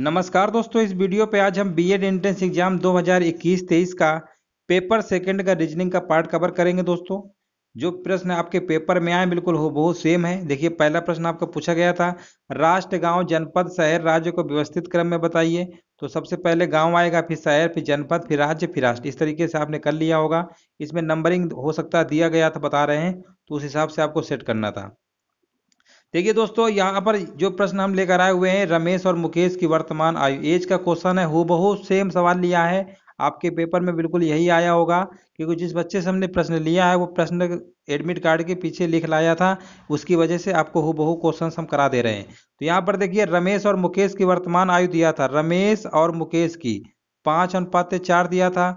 नमस्कार दोस्तों इस वीडियो पे आज हम बीएड एंट्रेंस एग्जाम 2021-23 का पेपर सेकंड का रीजनिंग का पार्ट कवर करेंगे दोस्तों जो प्रश्न आपके पेपर में आए बिल्कुल हो बहुत सेम है देखिए पहला प्रश्न आपका पूछा गया था राष्ट्र गांव जनपद शहर राज्य को व्यवस्थित क्रम में बताइए तो सबसे पहले गांव आएगा फिर शहर फिर जनपद फिर राज्य फिर राष्ट्र इस तरीके से आपने कर लिया होगा इसमें नंबरिंग हो सकता दिया गया था बता रहे हैं तो उस हिसाब से आपको सेट करना था देखिए दोस्तों यहाँ पर जो प्रश्न हम लेकर आए हुए हैं रमेश और मुकेश की वर्तमान आयु एज का क्वेश्चन है बहु सेम सवाल लिया है आपके पेपर में बिल्कुल यही आया होगा क्योंकि जिस बच्चे से हमने प्रश्न लिया है वो प्रश्न एडमिट कार्ड के पीछे लिख लाया था उसकी वजह से आपको बहु क्वेश्चन हम करा दे रहे हैं तो यहाँ पर देखिए रमेश और मुकेश की वर्तमान आयु दिया था रमेश और मुकेश की पाँच अनुपात चार दिया था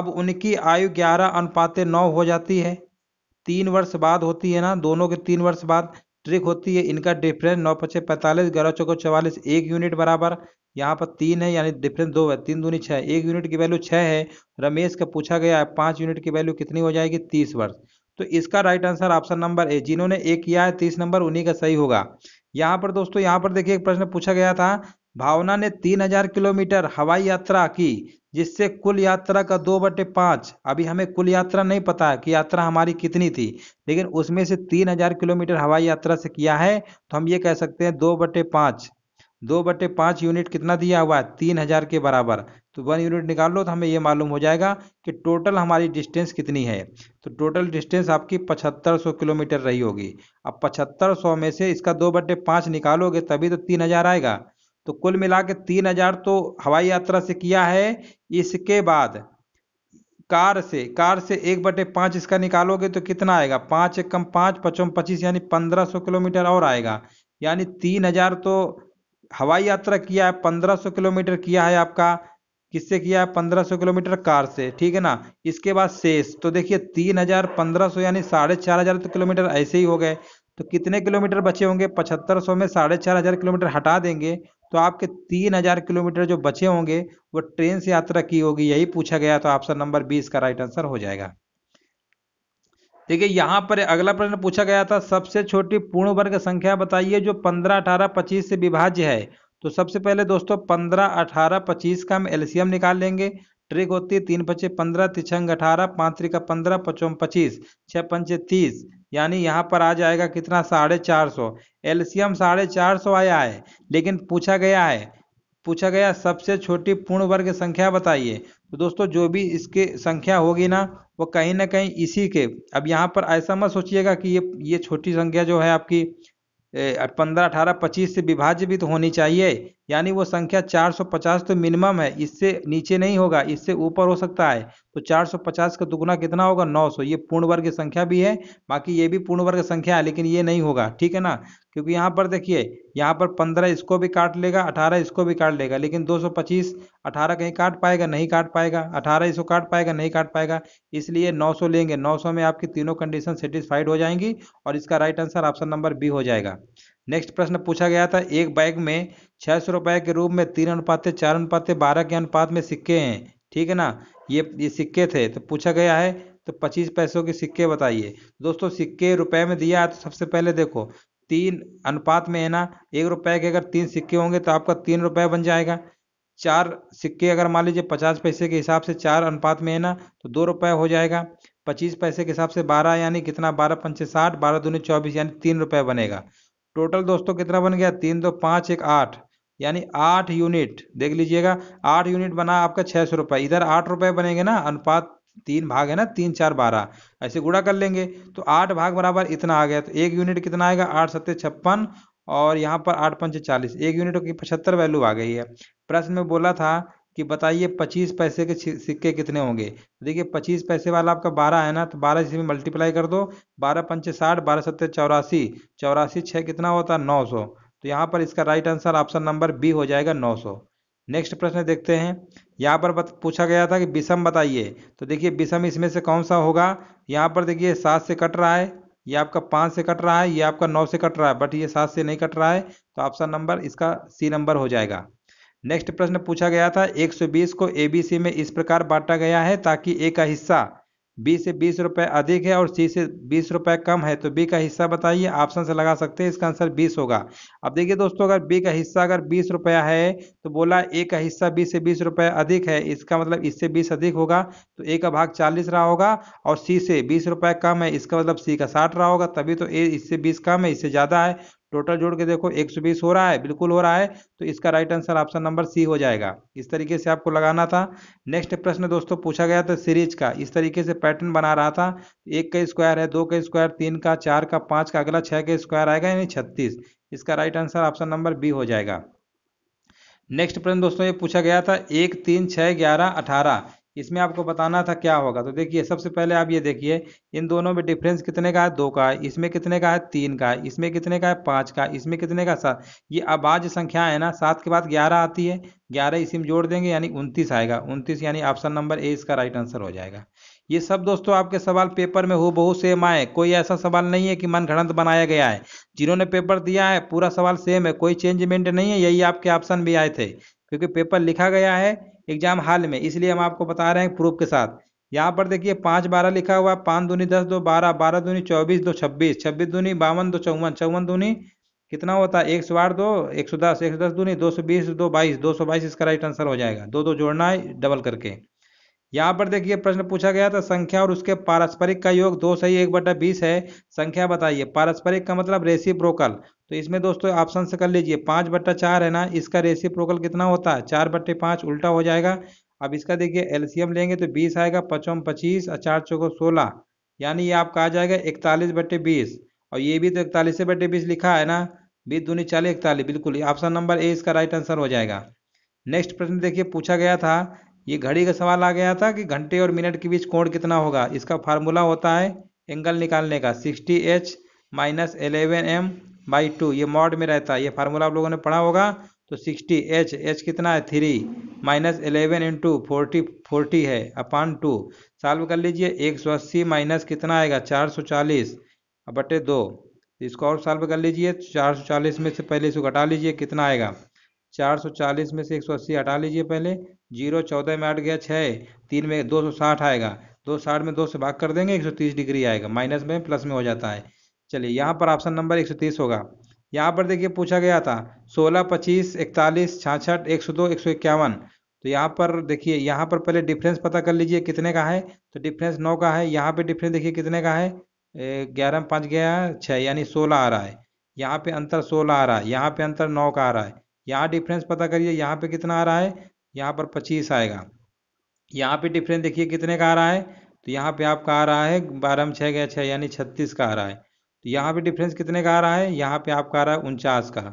अब उनकी आयु ग्यारह अनुपात नौ हो जाती है तीन वर्ष बाद होती है ना दोनों के तीन वर्ष बाद ट्रिक होती है इनका डिफरेंस नौ पचे पैंतालीस ग्यारह चौको चवालीस एक यूनिट बराबर यहाँ पर तीन है यानी डिफरेंस दो है तीन दूनी छः एक यूनिट की वैल्यू छः है रमेश का पूछा गया है पाँच यूनिट की वैल्यू कितनी हो जाएगी तीस वर्ष तो इसका right answer option number A जिन्होंने ए किया है तीस नंबर उन्हीं का सही होगा यहाँ पर दोस्तों यहाँ पर देखिए एक प्रश्न पूछा गया था भावना ने तीन हजार किलोमीटर हवाई यात्रा की जिससे कुल यात्रा का दो बटे पाँच अभी हमें कुल यात्रा नहीं पता कि यात्रा हमारी कितनी थी लेकिन उसमें से तीन हजार किलोमीटर हवाई यात्रा से किया है तो हम ये कह सकते हैं दो बटे पाँच दो बटे पाँच यूनिट कितना दिया हुआ है तीन हजार के बराबर तो वन यूनिट निकाल लो तो हमें ये मालूम हो जाएगा कि टोटल हमारी डिस्टेंस कितनी है तो टोटल डिस्टेंस आपकी पचहत्तर सौ किलोमीटर रही होगी अब पचहत्तर सौ में से इसका दो बटे पाँच निकालोगे तभी तो तीन हजार आएगा तो कुल मिला के तीन हजार तो हवाई यात्रा से किया है इसके बाद कार से कार से एक बटे पांच इसका निकालोगे तो कितना आएगा पांच एक कम पांच पचम पच्चीस यानी पंद्रह सौ किलोमीटर और आएगा यानी तीन हजार तो हवाई यात्रा किया है पंद्रह सौ किलोमीटर किया है आपका किससे किया है पंद्रह सौ किलोमीटर कार से ठीक है ना इसके बाद शेष तो देखिए तीन हजार पंद्रह सौ यानी साढ़े चार हजार तो किलोमीटर ऐसे ही हो गए तो कितने किलोमीटर बचे होंगे पचहत्तर सौ में साढ़े चार हजार किलोमीटर हटा देंगे तो आपके तीन हजार किलोमीटर जो बचे होंगे वो ट्रेन से यात्रा की होगी यही पूछा गया तो ऑप्शन नंबर बीस का राइट आंसर हो जाएगा देखिए यहां पर अगला प्रश्न पूछा गया था सबसे छोटी पूर्ण वर्ग संख्या बताइए जो पंद्रह अठारह पच्चीस से विभाज्य है तो सबसे पहले दोस्तों पंद्रह अठारह पच्चीस का हम एलसीएम निकाल लेंगे ट्रिक होती है तीन पचे पंद्रह तिछंग अठारह पांच त्रिका पंद्रह पचोम पच्चीस छह पंचे तीस यानी यहाँ पर आ जाएगा कितना साढ़े चार सौ एल्सियम साढ़े चार सौ आया है लेकिन पूछा गया है पूछा गया सबसे छोटी पूर्ण वर्ग संख्या बताइए तो दोस्तों जो भी इसके संख्या होगी ना वो कहीं ना कहीं इसी के अब यहाँ पर ऐसा मत सोचिएगा कि ये ये छोटी संख्या जो है आपकी पंद्रह अठारह पच्चीस से विभाज्य भी तो होनी चाहिए यानी वो संख्या 450 तो मिनिमम है इससे नीचे नहीं होगा इससे ऊपर हो सकता है तो 450 का दुगुना कितना होगा 900 ये पूर्ण वर्ग संख्या भी है बाकी ये भी पूर्ण वर्ग संख्या है लेकिन ये नहीं होगा ठीक है ना क्योंकि यहाँ पर देखिए यहाँ पर 15 इसको भी काट लेगा 18 इसको भी काट लेगा लेकिन 225 अठारह कहीं काट पाएगा नहीं काट पाएगा अठारह इसको काट पाएगा नहीं काट पाएगा इसलिए नौ लेंगे नौ में आपकी तीनों कंडीशन सेटिस्फाइड हो जाएंगी और इसका right answer option number B हो जाएगा नेक्स्ट प्रश्न पूछा गया था एक बैग में छह सौ रुपए के रूप में तीन अनुपात चार अनुपात बारह के अनुपात में सिक्के हैं ठीक है ना ये ये सिक्के थे तो पूछा गया है तो पच्चीस पैसों के सिक्के बताइए दोस्तों सिक्के रुपए में दिया है तो सबसे पहले देखो तीन अनुपात में है ना एक रुपए के अगर तीन सिक्के होंगे तो आपका तीन रुपए बन जाएगा चार सिक्के अगर मान लीजिए पचास पैसे के हिसाब से चार अनुपात में है ना तो दो रुपए हो जाएगा पच्चीस पैसे के हिसाब से बारह यानी कितना बारह पंचे साठ बारह दूनी चौबीस यानी तीन रुपए बनेगा टोटल दोस्तों कितना बन गया तीन दो पाँच एक आठ यानी आठ यूनिट देख लीजिएगा आठ यूनिट बना आपका छः सौ रुपये इधर आठ रुपये बनेंगे ना अनुपात तीन भाग है ना तीन चार बारह ऐसे गुड़ा कर लेंगे तो आठ भाग बराबर इतना आ गया तो एक यूनिट कितना आएगा आठ सत्य छप्पन और यहाँ पर आठ पंच चालीस एक यूनिट की पचहत्तर वैल्यू आ गई है प्रश्न में बोला था कि बताइए पच्चीस पैसे के सिक्के कितने होंगे देखिए पच्चीस पैसे वाला आपका बारह है ना तो बारह इसी में मल्टीप्लाई कर दो बारह पंच साठ बारह सत्तर चौरासी चौरासी छः कितना होता है नौ सौ तो यहाँ पर इसका right answer option number B हो जाएगा नौ सौ नेक्स्ट प्रश्न देखते हैं यहाँ पर बत, पूछा गया था कि विषम बताइए तो देखिए विषम इसमें से कौन सा होगा यहाँ पर देखिए सात से कट रहा है ये आपका पाँच से कट रहा है ये आपका नौ से कट रहा है बट ये सात से नहीं कट रहा है तो ऑप्शन नंबर इसका सी नंबर हो जाएगा नेक्स्ट प्रश्न पूछा गया था 120 को एबीसी में इस प्रकार बांटा गया है ताकि ए का हिस्सा बी से बीस रुपए अधिक है और सी से बीस रुपए कम है तो बी का हिस्सा बताइए ऑप्शन से लगा सकते हैं इसका आंसर बीस होगा अब देखिए दोस्तों अगर बी का हिस्सा अगर बीस रुपया है तो बोला ए का हिस्सा बी से बीस रुपए अधिक है इसका मतलब इससे बीस अधिक होगा तो ए का भाग चालीस रहा होगा और सी से बीस रुपए कम है इसका मतलब सी का साठ रहा होगा तभी तो ए इससे बीस कम है इससे ज़्यादा है टोटल जोड़ के देखो 120 हो रहा है बिल्कुल हो रहा है तो इसका right answer option number C हो जाएगा इस तरीके से आपको लगाना था नेक्स्ट प्रश्न दोस्तों पूछा गया था सीरीज का इस तरीके से पैटर्न बना रहा था एक का स्क्वायर है दो का स्क्वायर तीन का चार का पांच का अगला छह का स्क्वायर आएगा यानी छत्तीस इसका right answer option number B हो जाएगा नेक्स्ट प्रश्न दोस्तों ये पूछा गया था एक तीन छः ग्यारह अठारह इसमें आपको बताना था क्या होगा तो देखिए सबसे पहले आप ये देखिए इन दोनों में डिफरेंस कितने का है दो का है इसमें कितने का है तीन का है इसमें कितने का है पाँच का इसमें कितने का सात ये अबाज संख्या है ना सात के बाद ग्यारह आती है ग्यारह इसी में जोड़ देंगे यानी उनतीस आएगा उनतीस यानी ऑप्शन नंबर ए इसका राइट आंसर हो जाएगा ये सब दोस्तों आपके सवाल पेपर में हो बहु सेम आए कोई ऐसा सवाल नहीं है कि मन घड़ंत बनाया गया है जिन्होंने पेपर दिया है पूरा सवाल सेम है कोई चेंजमेंट नहीं है यही आपके ऑप्शन भी आए थे क्योंकि पेपर लिखा गया है एग्जाम हाल में इसलिए हम आपको बता रहे हैं प्रूफ के साथ यहाँ पर देखिए पाँच बारह लिखा हुआ है पाँच दूनी दस दो बारह बारह दूनी चौबीस दो छब्बीस छब्बीस दूनी बावन दो चौवन चौवन दूनी कितना होता है एक सौ आठ दो एक सौ दस एक सौ दस दूनी दो सौ बीस दो बाईस दो सौ बाईस इसका राइट आंसर हो जाएगा दो दो जोड़ना है डबल करके यहाँ पर देखिए प्रश्न पूछा गया था संख्या और उसके पारस्परिक का योग दो सही एक बटा बीस है संख्या बताइए पारस्परिक का मतलब रेसी प्रोकल तो इसमें दोस्तों ऑप्शन से कर लीजिए पाँच बट्टा चार है ना इसका रेसी प्रोकल कितना होता है चार बट्टे पाँच उल्टा हो जाएगा अब इसका देखिए एलसीएम लेंगे तो बीस आएगा पचम पच्चीस और चार चौको सोलह यानी ये आपका आ जाएगा इकतालीस बट्टे बीस और ये भी तो इकतालीस बट्टे बीस लिखा है ना बीस दूनी चालीस इकतालीस बिल्कुल ऑप्शन नंबर ए इसका राइट आंसर हो जाएगा नेक्स्ट प्रश्न देखिए पूछा गया था ये घड़ी का सवाल आ गया था कि घंटे और मिनट के बीच कोण कितना होगा इसका फार्मूला होता है एंगल निकालने का sixty H minus eleven M by two ये मॉड में रहता है ये फार्मूला आप लोगों ने पढ़ा होगा तो सिक्सटी एच एच कितना है three minus eleven into forty forty है अपान टू सॉल्व कर लीजिए एक सौ अस्सी माइनस कितना आएगा चार सौ चालीस बटे दो इसको और सॉल्व कर लीजिए चार सौ चालीस में से पहले इसको घटा लीजिए कितना आएगा चार सौ चालीस में से एक सौ अस्सी हटा लीजिए पहले जीरो चौदह में आठ गया छः तीन में दो सौ साठ आएगा दो साठ में दो से भाग कर देंगे एक सौ तीस डिग्री आएगा माइनस में प्लस में हो जाता है चलिए यहाँ पर ऑप्शन नंबर एक सौ तीस होगा यहाँ पर देखिए पूछा गया था सोलह पच्चीस इकतालीस छाछठ एक सौ दो एक सौ इक्यावन तो यहाँ पर देखिए यहाँ पर पहले डिफरेंस पता कर लीजिए कितने का है तो डिफरेंस नौ का है यहाँ पे डिफरेंस देखिए कितने का है ग्यारह में पाँच गया छः यानी सोलह आ रहा है यहाँ पे अंतर सोलह आ रहा है यहाँ पे अंतर नौ का आ रहा है यहाँ डिफरेंस पता करिए यहाँ पे कितना आ रहा है यहाँ पर पच्चीस आएगा यहाँ पे डिफरेंस देखिए कितने का आ रहा है तो यहाँ पे आपका आ रहा है बारह में छः गया छः यानी छत्तीस का आ रहा है तो यहाँ पे डिफरेंस कितने का आ रहा है यहाँ पे आपका आ रहा है उनचास का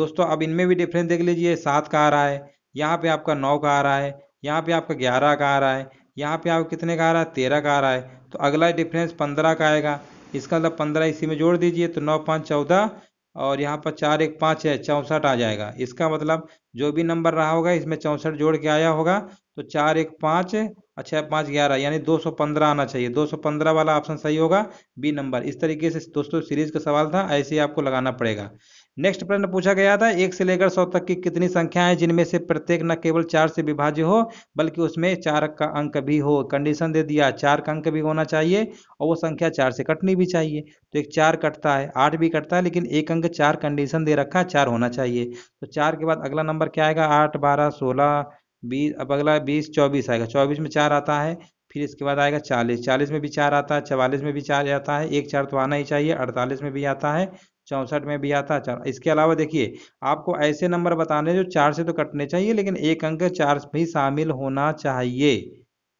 दोस्तों अब इनमें भी डिफरेंस देख लीजिए सात का आ रहा है यहाँ पे आपका नौ का आ रहा है यहाँ पे आपका ग्यारह का आ रहा है यहाँ पे आपका कितने का आ रहा है तेरह का आ रहा है तो अगला डिफरेंस पंद्रह का आएगा इसका मतलब पंद्रह इसी में जोड़ दीजिए तो नौ पाँच चौदह और यहाँ पर चार एक पाँच है चौंसठ आ जाएगा इसका मतलब जो भी नंबर रहा होगा इसमें चौंसठ जोड़ के आया होगा तो चार एक पाँच अच्छा छः पाँच ग्यारह यानी दो सौ पंद्रह आना चाहिए दो सौ पंद्रह वाला ऑप्शन सही होगा बी नंबर इस तरीके से दोस्तों सीरीज का सवाल था ऐसे ही आपको लगाना पड़ेगा नेक्स्ट प्रश्न पूछा गया था एक से लेकर सौ तक की कितनी संख्या है जिनमें से प्रत्येक न केवल चार से विभाज्य हो बल्कि उसमें चार का अंक भी हो कंडीशन दे दिया चार का अंक भी होना चाहिए और वो संख्या चार से कटनी भी चाहिए तो एक चार कटता है आठ भी कटता है लेकिन एक अंक चार कंडीशन दे रखा है चार होना चाहिए तो चार के बाद अगला नंबर क्या आएगा आठ बारह सोलह बीस अब अगला बीस चौबीस आएगा चौबीस में चार आता है फिर इसके बाद आएगा चालीस चालीस में भी चार आता है चवालीस में भी चार आता है एक चार तो आना ही चाहिए अड़तालीस में भी आता है चौंसठ में भी आता चार इसके अलावा देखिए आपको ऐसे नंबर बताने जो चार से तो कटने चाहिए लेकिन एक अंक चार भी शामिल होना चाहिए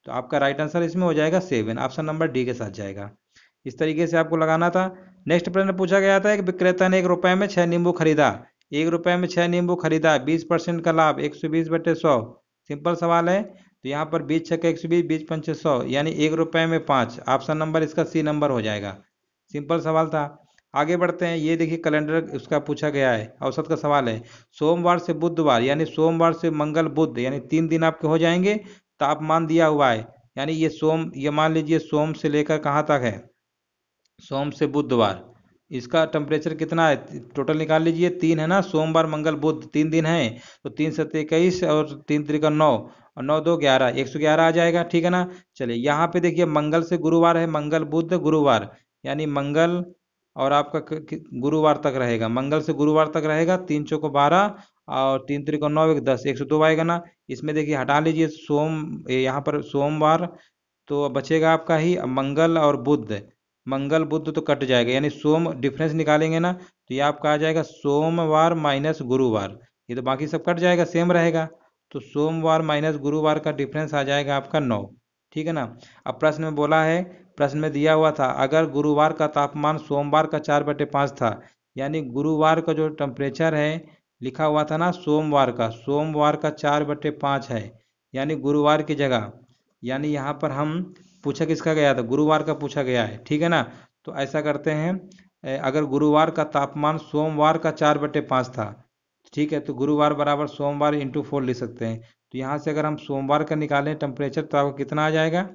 तो आपका राइट आंसर इसमें हो जाएगा सेवन ऑप्शन नंबर डी के साथ जाएगा इस तरीके से आपको लगाना था नेक्स्ट प्रश्न पूछा गया था एक विक्रेता ने एक रुपए में छह नींबू खरीदा एक रुपए में छह नींबू खरीदा बीस परसेंट का लाभ एक सौ बीस बटे सौ सिंपल सवाल है तो यहाँ पर बीस छक्के एक सौ बीस बीस पंचे सौ यानी एक रुपए में पांच ऑप्शन नंबर इसका सी नंबर हो जाएगा सिंपल सवाल था आगे बढ़ते हैं ये देखिए कैलेंडर उसका पूछा गया है औसत का सवाल है सोमवार से बुधवार यानी सोमवार से मंगल बुध यानी तीन दिन आपके हो जाएंगे तापमान दिया हुआ है यानी ये सोम ये मान लीजिए सोम से लेकर कहाँ तक है सोम से बुधवार इसका टेम्परेचर कितना है टोटल निकाल लीजिए तीन है ना सोमवार मंगल बुध तीन दिन है तो तीन सत्य इक्कीस और तीन तरीका नौ और नौ दो ग्यारह एक सौ ग्यारह आ जाएगा ठीक है ना चलिए यहाँ पे देखिए मंगल से गुरुवार है मंगल बुध गुरुवार यानी मंगल और आपका गुरुवार तक रहेगा मंगल से गुरुवार तक रहेगा तीन चौको बारह और तीन त्रिको नौ एक दस एक सौ दो आएगा ना इसमें देखिए हटा लीजिए सोम यहाँ पर सोमवार तो बचेगा आपका ही मंगल और बुद्ध मंगल बुद्ध तो कट जाएगा यानी सोम डिफरेंस निकालेंगे ना तो ये आपका आ जाएगा सोमवार माइनस गुरुवार ये तो बाकी सब कट जाएगा सेम रहेगा तो सोमवार माइनस गुरुवार का डिफरेंस आ जाएगा आपका नौ ठीक है ना अब प्रश्न में बोला है प्रश्न में दिया हुआ था अगर गुरुवार का तापमान सोमवार का चार बटे पाँच था यानी गुरुवार का जो टेम्परेचर है लिखा हुआ था ना सोमवार का सोमवार का चार बटे पाँच है यानी गुरुवार की जगह यानी यहाँ पर हम पूछा किसका गया था गुरुवार का पूछा गया है ठीक है ना तो ऐसा करते हैं अगर गुरुवार का तापमान सोमवार का चार बटे पाँच था ठीक है तो गुरुवार बराबर सोमवार इंटू फोर लिख सकते हैं तो यहाँ से अगर हम सोमवार का निकालें टेम्परेचर तो आपको कितना आ जाएगा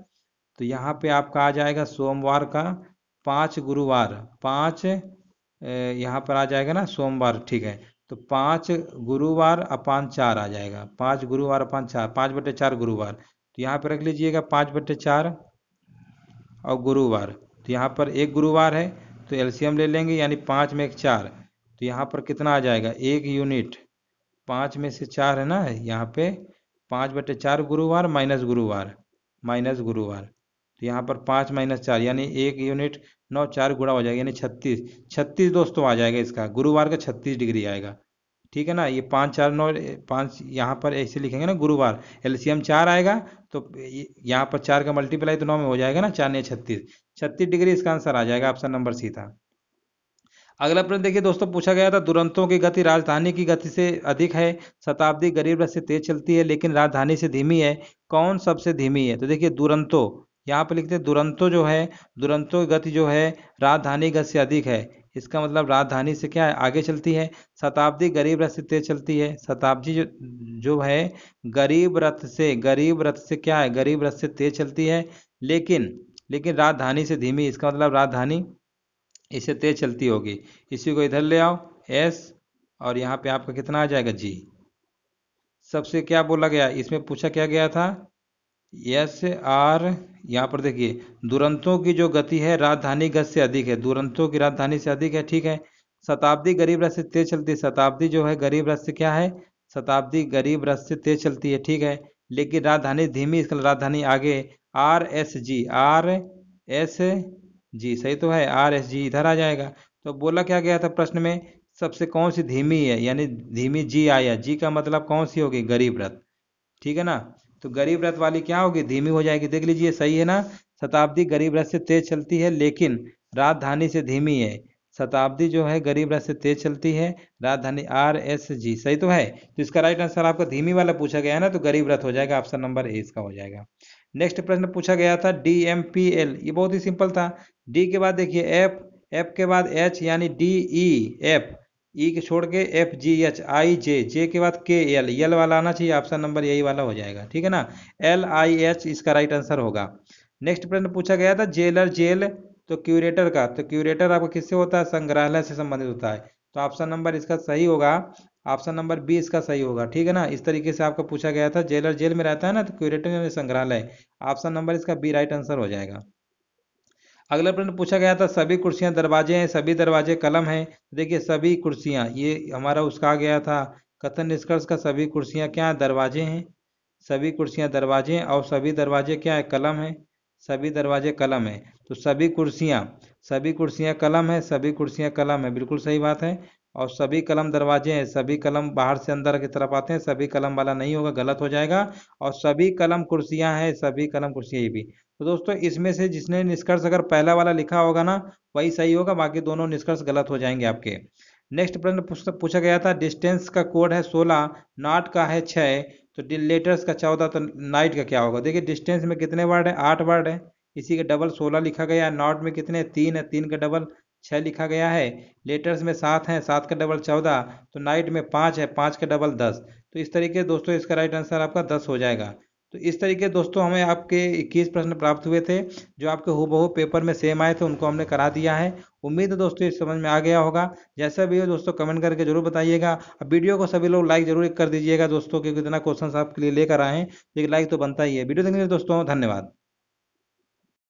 तो यहाँ पे आपका आ जाएगा सोमवार का पांच गुरुवार पांच यहाँ पर आ जाएगा ना सोमवार ठीक है तो पांच गुरुवार अपान चार आ जाएगा पांच गुरुवार अपान चार पांच बटे चार गुरुवार तो यहाँ पर रख लीजिएगा पांच बटे चार और गुरुवार तो यहाँ पर एक गुरुवार है तो एलसीएम ले लेंगे यानी पांच में एक चार तो यहाँ पर कितना आ जाएगा एक यूनिट पांच में से चार है ना यहाँ पे पांच बटे चार गुरुवार माइनस गुरुवार माइनस गुरुवार तो यहाँ पर पाँच माइनस चार यानी एक यूनिट नौ चार गुड़ा हो जाएगा यानी छत्तीस छत्तीस दोस्तों आ जाएगा इसका गुरुवार का छत्तीस डिग्री आएगा ठीक है ना ये पाँच चार नौ पाँच यहाँ पर ऐसे लिखेंगे ना गुरुवार एलसीएम चार आएगा तो यहाँ पर चार का मल्टीप्लाई तो नौ में हो जाएगा ना चार या छत्तीस छत्तीस डिग्री इसका आंसर आ जाएगा ऑप्शन नंबर सी था अगला प्रश्न देखिए दोस्तों पूछा गया था दुरंतों की गति राजधानी की गति से अधिक है शताब्दी गरीब रथ से तेज चलती है लेकिन राजधानी से धीमी है कौन सबसे धीमी है तो देखिए दुरंतों यहाँ पर लिखते हैं दुरंतो जो है दुरंतो गति जो है राजधानी गति से अधिक है इसका मतलब राजधानी से क्या है आगे चलती है शताब्दी गरीब रथ से तेज चलती है शताब्दी जो जो है गरीब रथ से गरीब रथ से क्या है गरीब रथ से तेज चलती है लेकिन लेकिन राजधानी से धीमी इसका मतलब राजधानी इससे तेज चलती होगी इसी को इधर ले आओ एस और यहाँ पे आपका कितना आ जाएगा जी सबसे क्या बोला गया इसमें पूछा क्या गया था एस आर यहाँ पर देखिए दुरंतों की जो गति है राजधानी गति से अधिक है दुरंतों की राजधानी से अधिक है ठीक है शताब्दी गरीब रथ से तेज चलती है शताब्दी जो है गरीब रथ से क्या है शताब्दी गरीब रथ से तेज चलती है ठीक है लेकिन राजधानी धीमी इसका राजधानी आगे R S G R S G सही तो है आर एस जी इधर आ जाएगा तो बोला क्या गया था प्रश्न में सबसे कौन सी धीमी है यानी धीमी जी आया जी का मतलब कौन सी होगी गरीब रथ ठीक है ना तो गरीब रथ वाली क्या होगी धीमी हो जाएगी देख लीजिए सही है ना शताब्दी गरीब रथ से तेज चलती है लेकिन राजधानी से धीमी है शताब्दी जो है गरीब रथ से तेज चलती है राजधानी आर एस जी सही तो है तो इसका राइट आंसर आपका धीमी वाला पूछा गया है ना तो गरीब रथ हो जाएगा ऑप्शन नंबर ए इसका हो जाएगा नेक्स्ट प्रश्न पूछा गया था डी एम पी एल ये बहुत ही सिंपल था डी के बाद देखिए एफ एफ के बाद एच यानी D E F E e के छोड़ के एफ जी एच आई जे जे के बाद के एल एल वाला आना चाहिए ऑप्शन नंबर यही वाला हो जाएगा ठीक है ना एल आई एच इसका राइट आंसर होगा नेक्स्ट प्रश्न पूछा गया था जेलर जेल तो क्यूरेटर का तो क्यूरेटर आपका किससे होता है संग्रहालय से संबंधित होता है तो ऑप्शन नंबर इसका सही होगा ऑप्शन नंबर बी इसका सही होगा ठीक है ना इस तरीके से आपका पूछा गया था जेलर जेल में रहता है ना तो क्यूरेटर में संग्रहालय ऑप्शन नंबर इसका बी राइट आंसर हो जाएगा अगला प्रश्न पूछा गया था सभी कुर्सियां दरवाजे हैं सभी दरवाजे कलम हैं देखिए सभी कुर्सियां ये हमारा उसका आ गया था कथन निष्कर्ष का सभी कुर्सियां क्या दरवाजे हैं सभी कुर्सियां दरवाजे हैं और सभी दरवाजे क्या है कलम है सभी दरवाजे कलम है तो सभी कुर्सियां सभी कुर्सियां कलम है सभी कुर्सियां कलम है बिल्कुल सही बात है और सभी कलम दरवाजे हैं सभी कलम बाहर से अंदर की तरफ आते हैं सभी कलम वाला नहीं होगा गलत हो जाएगा और सभी कलम कुर्सियां हैं सभी कलम कुर्सियां ये भी तो दोस्तों इसमें से जिसने निष्कर्ष अगर पहला वाला लिखा होगा ना वही सही होगा बाकी दोनों निष्कर्ष गलत हो जाएंगे आपके नेक्स्ट प्रश्न पूछा गया था डिस्टेंस का कोड है सोलह नॉट का है छः तो लेटर्स का चौदह तो नाइट का क्या होगा देखिए डिस्टेंस में कितने वर्ड है आठ वर्ड है इसी का डबल सोलह लिखा गया है नॉट में कितने तीन है तीन का डबल छः लिखा गया है लेटर्स में सात हैं सात का डबल चौदह तो नाइट में पाँच है पाँच का डबल दस तो इस तरीके दोस्तों इसका राइट आंसर आपका दस हो जाएगा तो इस तरीके दोस्तों हमें आपके 21 प्रश्न प्राप्त हुए थे जो आपके बहु पेपर में सेम आए थे उनको हमने करा दिया है उम्मीद है दोस्तों ये समझ में आ गया होगा जैसा भी हो दोस्तों कमेंट करके जरूर बताइएगा अब वीडियो को सभी लोग लाइक जरूर कर दीजिएगा दोस्तों क्योंकि इतना क्वेश्चन आपके लिए लेकर आए हैं लेकिन तो लाइक तो बनता ही है वीडियो देखने के लिए दोस्तों धन्यवाद